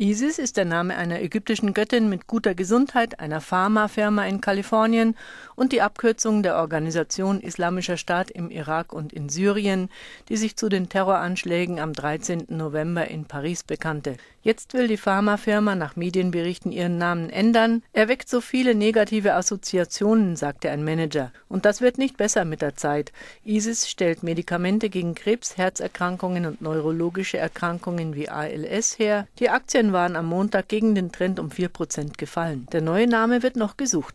Isis ist der Name einer ägyptischen Göttin mit guter Gesundheit, einer Pharmafirma in Kalifornien und die Abkürzung der Organisation Islamischer Staat im Irak und in Syrien, die sich zu den Terroranschlägen am 13. November in Paris bekannte. Jetzt will die Pharmafirma nach Medienberichten ihren Namen ändern. Er weckt so viele negative Assoziationen, sagte ein Manager. Und das wird nicht besser mit der Zeit. ISIS stellt Medikamente gegen Krebs, Herzerkrankungen und neurologische Erkrankungen wie ALS her. Die Aktien waren am Montag gegen den Trend um 4 gefallen. Der neue Name wird noch gesucht.